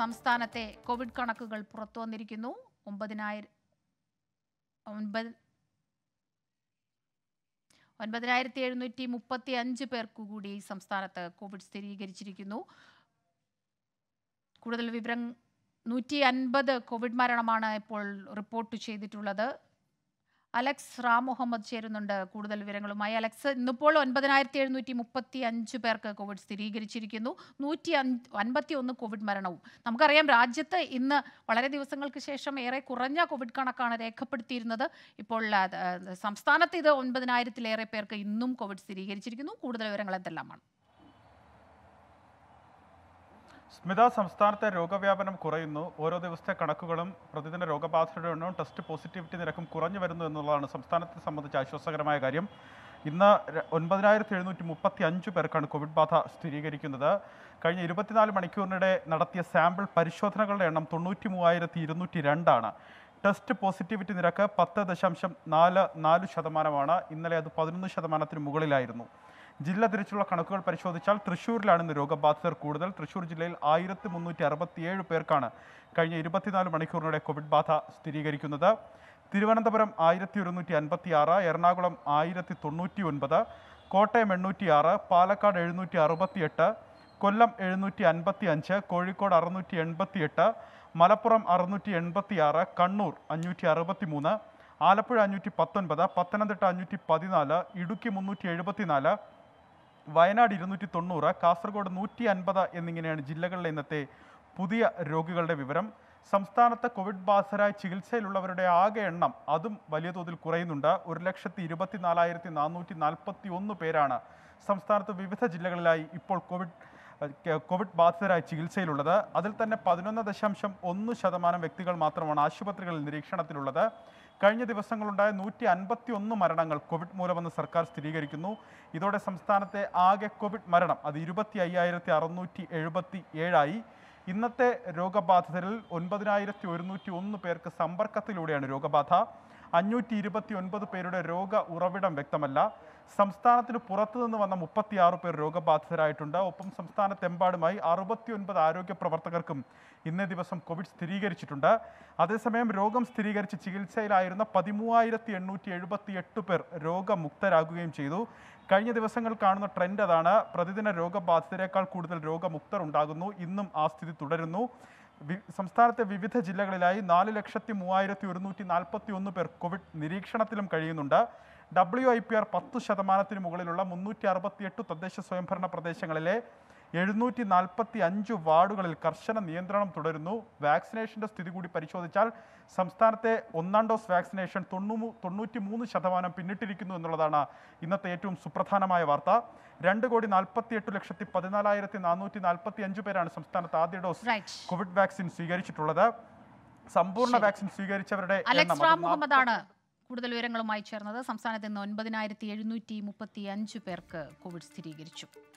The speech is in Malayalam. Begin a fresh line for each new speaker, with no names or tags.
സംസ്ഥാനത്തെ കോവിഡ് കണക്കുകൾ പുറത്തു വന്നിരിക്കുന്നു ഒമ്പതിനായിരം ഒൻപത് ഒൻപതിനായിരത്തി എഴുന്നൂറ്റി മുപ്പത്തി അഞ്ച് പേർക്ക് കൂടി സംസ്ഥാനത്ത് കോവിഡ് സ്ഥിരീകരിച്ചിരിക്കുന്നു കൂടുതൽ വിവരം നൂറ്റി അൻപത് കോവിഡ് മരണമാണ് ഇപ്പോൾ റിപ്പോർട്ട് ചെയ്തിട്ടുള്ളത് അലക്സ് റാം മുഹമ്മദ് ചേരുന്നുണ്ട് കൂടുതൽ വിവരങ്ങളുമായി അലക്സ് ഇന്നിപ്പോൾ ഒൻപതിനായിരത്തി എഴുന്നൂറ്റി മുപ്പത്തി അഞ്ച് പേർക്ക് കോവിഡ് സ്ഥിരീകരിച്ചിരിക്കുന്നു നൂറ്റി അൻപത്തി ഒന്ന് കോവിഡ് മരണവും നമുക്കറിയാം രാജ്യത്ത് ഇന്ന് വളരെ ദിവസങ്ങൾക്ക് ശേഷം ഏറെ കുറഞ്ഞ കോവിഡ് കണക്കാണ് രേഖപ്പെടുത്തിയിരുന്നത് ഇപ്പോൾ സംസ്ഥാനത്ത് ഇത് ഒൻപതിനായിരത്തിലേറെ പേർക്ക് ഇന്നും കോവിഡ് സ്ഥിരീകരിച്ചിരിക്കുന്നു കൂടുതൽ വിവരങ്ങൾ എന്തെല്ലാമാണ്
സ്മിത സംസ്ഥാനത്തെ രോഗവ്യാപനം കുറയുന്നു ഓരോ ദിവസത്തെ കണക്കുകളും പ്രതിദിന രോഗബാധയുടെ എണ്ണവും ടെസ്റ്റ് പോസിറ്റിവിറ്റി നിരക്കും കുറഞ്ഞു വരുന്നു എന്നുള്ളതാണ് സംസ്ഥാനത്തെ സംബന്ധിച്ച് ആശ്വാസകരമായ കാര്യം ഇന്ന് ഒൻപതിനായിരത്തി എഴുന്നൂറ്റി മുപ്പത്തി അഞ്ച് പേർക്കാണ് കോവിഡ് ബാധ സ്ഥിരീകരിക്കുന്നത് കഴിഞ്ഞ ഇരുപത്തിനാല് മണിക്കൂറിനിടെ നടത്തിയ സാമ്പിൾ പരിശോധനകളുടെ എണ്ണം തൊണ്ണൂറ്റി മൂവായിരത്തി ഇരുന്നൂറ്റി രണ്ടാണ് ടെസ്റ്റ് പോസിറ്റിവിറ്റി നിരക്ക് പത്ത് ദശാംശം നാല് നാല് ശതമാനമാണ് ഇന്നലെ അത് പതിനൊന്ന് ശതമാനത്തിന് മുകളിലായിരുന്നു ജില്ല തിരിച്ചുള്ള കണക്കുകൾ പരിശോധിച്ചാൽ തൃശ്ശൂരിലാണ് ഇന്ന് രോഗബാധിതർ കൂടുതൽ തൃശ്ശൂർ ജില്ലയിൽ ആയിരത്തി മുന്നൂറ്റി അറുപത്തിയേഴ് പേർക്കാണ് കഴിഞ്ഞ ഇരുപത്തിനാല് മണിക്കൂറിനിടെ കോവിഡ് ബാധ സ്ഥിരീകരിക്കുന്നത് തിരുവനന്തപുരം ആയിരത്തി ഒരുന്നൂറ്റി അൻപത്തി ആറ് എറണാകുളം ആയിരത്തി തൊണ്ണൂറ്റി ഒൻപത് കോട്ടയം എണ്ണൂറ്റി ആറ് പാലക്കാട് എഴുന്നൂറ്റി അറുപത്തിയെട്ട് കൊല്ലം എഴുന്നൂറ്റി അൻപത്തി അഞ്ച് കോഴിക്കോട് അറുന്നൂറ്റി എൺപത്തിയെട്ട് മലപ്പുറം അറുന്നൂറ്റി എൺപത്തി ആറ് കണ്ണൂർ അഞ്ഞൂറ്റി അറുപത്തി മൂന്ന് ആലപ്പുഴ അഞ്ഞൂറ്റി പത്തൊൻപത് പത്തനംതിട്ട അഞ്ഞൂറ്റി പതിനാല് ഇടുക്കി മുന്നൂറ്റി എഴുപത്തിനാല് വയനാട് ഇരുന്നൂറ്റി തൊണ്ണൂറ് കാസർഗോഡ് നൂറ്റി അൻപത് എന്നിങ്ങനെയാണ് ജില്ലകളിലെ ഇന്നത്തെ പുതിയ രോഗികളുടെ വിവരം സംസ്ഥാനത്ത് കോവിഡ് ബാധിതരായി ചികിത്സയിലുള്ളവരുടെ ആകെ എണ്ണം അതും വലിയ തോതിൽ കുറയുന്നുണ്ട് ഒരു ലക്ഷത്തി നാലായിരത്തി നാനൂറ്റി നാൽപ്പത്തി ഒന്ന് പേരാണ് സംസ്ഥാനത്ത് വിവിധ ജില്ലകളിലായി ഇപ്പോൾ കോവിഡ് കോവിഡ് ബാധിതരായി ചികിത്സയിലുള്ളത് അതിൽ തന്നെ പതിനൊന്ന് ദശാംശം ഒന്ന് ശതമാനം വ്യക്തികൾ മാത്രമാണ് ആശുപത്രികളിൽ നിരീക്ഷണത്തിലുള്ളത് കഴിഞ്ഞ ദിവസങ്ങളുണ്ടായ നൂറ്റി അൻപത്തി ഒന്ന് മരണങ്ങൾ കോവിഡ് മൂലമെന്ന് സർക്കാർ സ്ഥിരീകരിക്കുന്നു ഇതോടെ സംസ്ഥാനത്തെ ആകെ കോവിഡ് മരണം അത് ഇരുപത്തി അയ്യായിരത്തി അറുന്നൂറ്റി എഴുപത്തി ഏഴായി ഇന്നത്തെ രോഗബാധിതരിൽ ഒൻപതിനായിരത്തി ഒരുന്നൂറ്റി ഒന്ന് പേർക്ക് സമ്പർക്കത്തിലൂടെയാണ് രോഗബാധ അഞ്ഞൂറ്റി ഇരുപത്തി ഒൻപത് പേരുടെ രോഗ ഉറവിടം വ്യക്തമല്ല സംസ്ഥാനത്തിന് പുറത്തുനിന്ന് വന്ന മുപ്പത്തിയാറ് പേർ രോഗബാധിതരായിട്ടുണ്ട് ഒപ്പം സംസ്ഥാനത്തെമ്പാടുമായി ഒൻപത് ആരോഗ്യ പ്രവർത്തകർക്കും ഇന്നേ ദിവസം കോവിഡ് സ്ഥിരീകരിച്ചിട്ടുണ്ട് അതേസമയം രോഗം സ്ഥിരീകരിച്ച് ചികിത്സയിലായിരുന്ന പതിമൂവായിരത്തി എണ്ണൂറ്റി എഴുപത്തി എട്ട് പേർ രോഗമുക്തരാകുകയും ചെയ്തു കഴിഞ്ഞ ദിവസങ്ങൾ കാണുന്ന ട്രെൻഡ് അതാണ് പ്രതിദിന രോഗബാധിതരെക്കാൾ കൂടുതൽ രോഗമുക്തർ ഉണ്ടാകുന്നു ഇന്നും ആ സ്ഥിതി തുടരുന്നു സംസ്ഥാനത്തെ വിവിധ ജില്ലകളിലായി നാല് ലക്ഷത്തി മൂവായിരത്തി ഒരുന്നൂറ്റി നാൽപ്പത്തി ഒന്ന് പേർ കോവിഡ് നിരീക്ഷണത്തിലും കഴിയുന്നുണ്ട് ഡബ്ല്യു ഐ പി ആർ പത്ത് ശതമാനത്തിന് മുകളിലുള്ള മുന്നൂറ്റി അറുപത്തി എട്ട് തദ്ദേശ സ്വയംഭരണ പ്രദേശങ്ങളിലെ എഴുന്നൂറ്റി നാൽപ്പത്തി അഞ്ച് വാർഡുകളിൽ കർശന നിയന്ത്രണം തുടരുന്നു വാക്സിനേഷൻ്റെ സ്ഥിതി കൂടി പരിശോധിച്ചാൽ സംസ്ഥാനത്തെ ഒന്നാം ഡോസ് വാക്സിനേഷൻ തൊണ്ണൂ തൊണ്ണൂറ്റി മൂന്ന് ശതമാനം പിന്നിട്ടിരിക്കുന്നു എന്നുള്ളതാണ് ഇന്നത്തെ ഏറ്റവും സുപ്രധാനമായ വാർത്ത രണ്ട് കോടി എട്ട് ലക്ഷത്തി പതിനാലായിരത്തി നാനൂറ്റി നാൽപ്പത്തി അഞ്ച് പേരാണ് സംസ്ഥാനത്ത് ആദ്യ ഡോസ് കോവിഡ് വാക്സിൻ സ്വീകരിച്ചിട്ടുള്ളത് സമ്പൂർണ്ണ വാക്സിൻ സ്വീകരിച്ചവരുടെ
കൂടുതൽ വിവരങ്ങളുമായി ചേർന്നത് സംസ്ഥാനത്ത് ഇന്ന് ഒൻപതിനായിരത്തി എഴുന്നൂറ്റി മുപ്പത്തി അഞ്ച് പേർക്ക് കോവിഡ് സ്ഥിരീകരിച്ചു